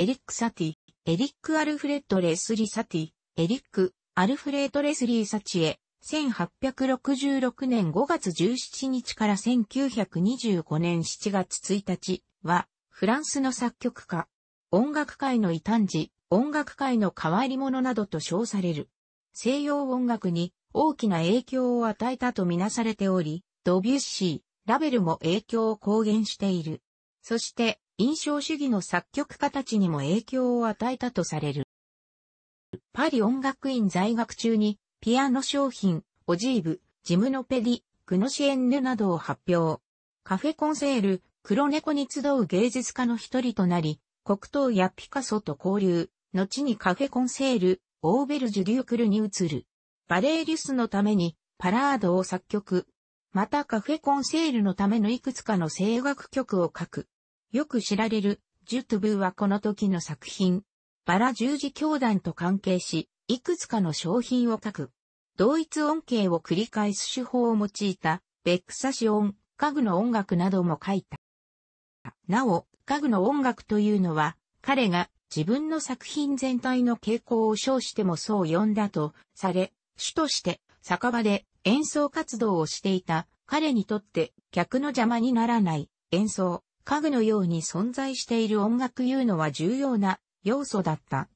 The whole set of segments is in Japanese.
エリック・サティ、エリック・アルフレッド・レスリー・サティ、エリック、アルフレッド・レスリー・サチエ、1866年5月17日から1925年7月1日は、フランスの作曲家、音楽界の異端児、音楽界の変わり者などと称される。西洋音楽に大きな影響を与えたとみなされており、ドビュッシー、ラベルも影響を公言している。そして、印象主義の作曲家たちにも影響を与えたとされる。パリ音楽院在学中に、ピアノ商品、オジーブ、ジムノペディ、クノシエンヌなどを発表。カフェコンセール、黒猫に集う芸術家の一人となり、黒糖やピカソと交流、後にカフェコンセール、オーベルジュ・デュークルに移る。バレーリュスのために、パラードを作曲。またカフェコンセールのためのいくつかの声楽曲を書く。よく知られる、ジュ・トゥブーはこの時の作品、バラ十字教団と関係し、いくつかの商品を書く。同一音形を繰り返す手法を用いた、ベックサシ音、家具の音楽なども書いた。なお、家具の音楽というのは、彼が自分の作品全体の傾向を称してもそう呼んだとされ、主として酒場で演奏活動をしていた彼にとって客の邪魔にならない演奏、家具のように存在している音楽いうのは重要な要素だった。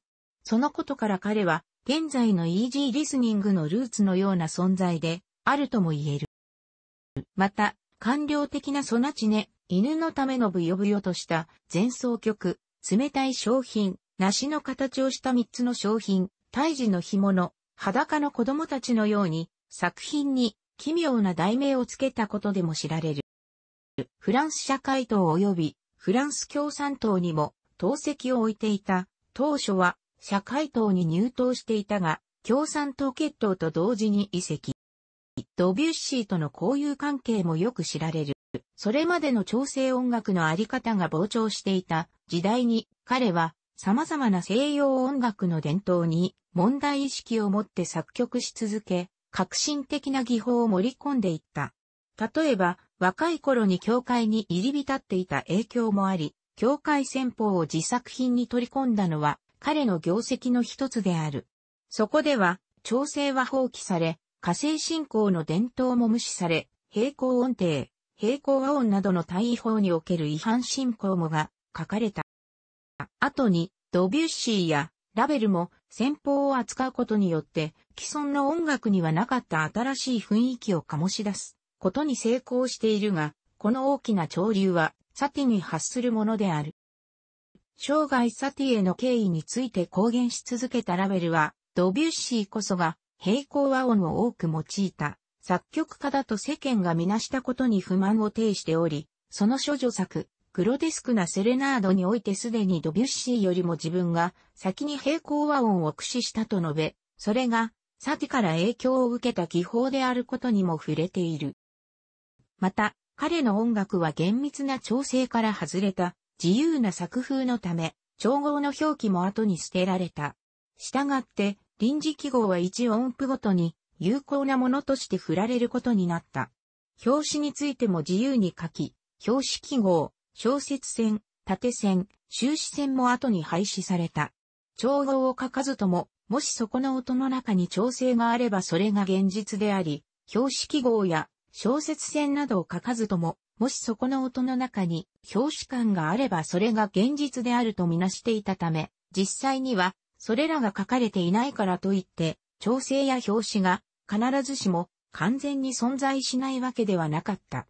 そのことから彼は、現在のイージーリスニングのルーツのような存在で、あるとも言える。また、官僚的なソナチネ、犬のためのブヨブヨとした前奏曲、冷たい商品、梨の形をした三つの商品、胎児の干物、裸の子供たちのように、作品に奇妙な題名をつけたことでも知られる。フランス社会党及びフランス共産党にも党籍を置いていた。当初は社会党に入党していたが、共産党決闘と同時に移籍。ドビュッシーとの交友関係もよく知られる。それまでの調整音楽のあり方が膨張していた時代に、彼は様々な西洋音楽の伝統に問題意識を持って作曲し続け、革新的な技法を盛り込んでいった。例えば、若い頃に教会に入り浸っていた影響もあり、教会戦法を自作品に取り込んだのは彼の業績の一つである。そこでは、調整は放棄され、火星信仰の伝統も無視され、平行音程、平行和音などの対位法における違反信仰もが書かれた。後に、ドビュッシーやラベルも戦法を扱うことによって、既存の音楽にはなかった新しい雰囲気を醸し出す。ことに成功しているが、この大きな潮流は、サティに発するものである。生涯サティへの敬意について公言し続けたラベルは、ドビュッシーこそが、平行和音を多く用いた、作曲家だと世間がみなしたことに不満を呈しており、その処女作、グロデスクなセレナードにおいてすでにドビュッシーよりも自分が先に平行和音を駆使したと述べ、それがサティから影響を受けた技法であることにも触れている。また、彼の音楽は厳密な調整から外れた自由な作風のため、調合の表記も後に捨てられた。したがって、臨時記号は1音符ごとに有効なものとして振られることになった。表紙についても自由に書き、表紙記号、小説線、縦線、終止線も後に廃止された。調合を書かずとも、もしそこの音の中に調整があればそれが現実であり、表紙記号や小説戦などを書かずとも、もしそこの音の中に表紙感があればそれが現実であるとみなしていたため、実際にはそれらが書かれていないからといって、調整や表紙が必ずしも完全に存在しないわけではなかった。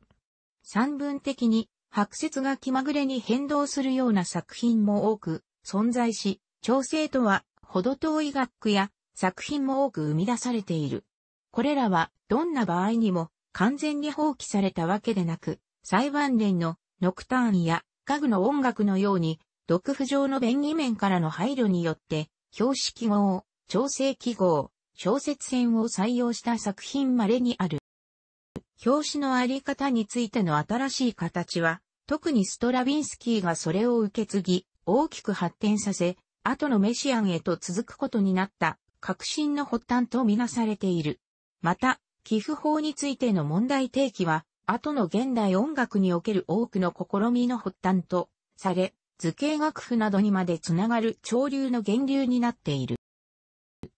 散文的に白節が気まぐれに変動するような作品も多く存在し、調整とは程遠い学区や作品も多く生み出されている。これらはどんな場合にも完全に放棄されたわけでなく、最晩年のノクターンや家具の音楽のように、独譜上の便宜面からの配慮によって、標識記号、調整記号、小説線を採用した作品稀にある。表紙のあり方についての新しい形は、特にストラビンスキーがそれを受け継ぎ、大きく発展させ、後のメシアンへと続くことになった、革新の発端とみなされている。また、寄付法についての問題提起は、後の現代音楽における多くの試みの発端とされ、図形楽譜などにまでつながる潮流の源流になっている。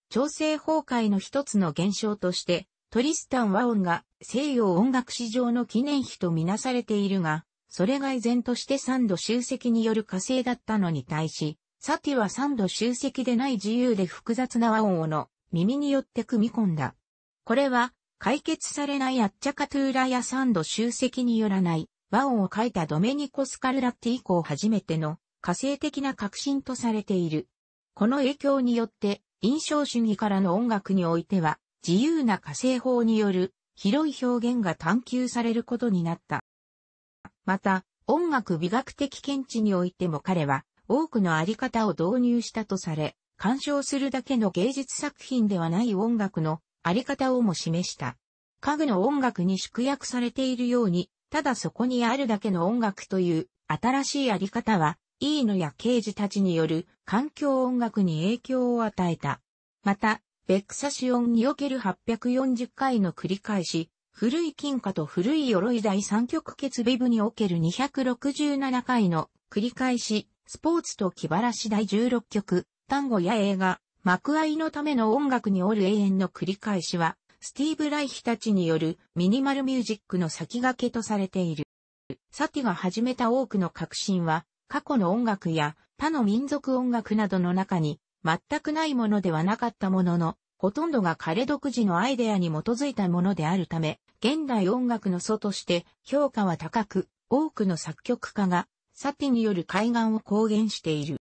調整崩壊の一つの現象として、トリスタン・和音が西洋音楽史上の記念碑とみなされているが、それが依然として三度集積による火星だったのに対し、サティは三度集積でない自由で複雑な和音をの耳によって組み込んだ。これは解決されないアッチャカトゥーラやサンド集積によらない和音を書いたドメニコ・スカルラッテ以降初めての火星的な革新とされている。この影響によって印象主義からの音楽においては自由な火星法による広い表現が探求されることになった。また、音楽美学的見地においても彼は多くのあり方を導入したとされ、鑑賞するだけの芸術作品ではない音楽のあり方をも示した。家具の音楽に縮約されているように、ただそこにあるだけの音楽という新しいあり方は、イーノや刑事たちによる環境音楽に影響を与えた。また、ベクサシオンにおける840回の繰り返し、古い金貨と古い鎧第三極決ビブにおける267回の繰り返し、スポーツと気晴らし第16曲、単語や映画、幕愛のための音楽におる永遠の繰り返しは、スティーブ・ライヒたちによるミニマルミュージックの先駆けとされている。サティが始めた多くの革新は、過去の音楽や他の民族音楽などの中に全くないものではなかったものの、ほとんどが彼独自のアイデアに基づいたものであるため、現代音楽の祖として評価は高く、多くの作曲家がサティによる海岸を公言している。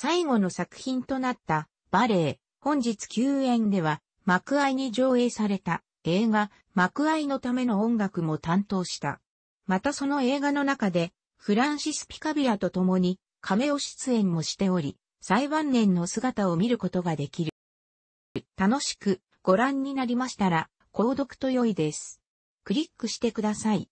最後の作品となったバレエ、本日休園では幕愛に上映された映画、幕愛のための音楽も担当した。またその映画の中で、フランシス・ピカビラと共に、亀尾出演もしており、最晩年の姿を見ることができる。楽しくご覧になりましたら、購読と良いです。クリックしてください。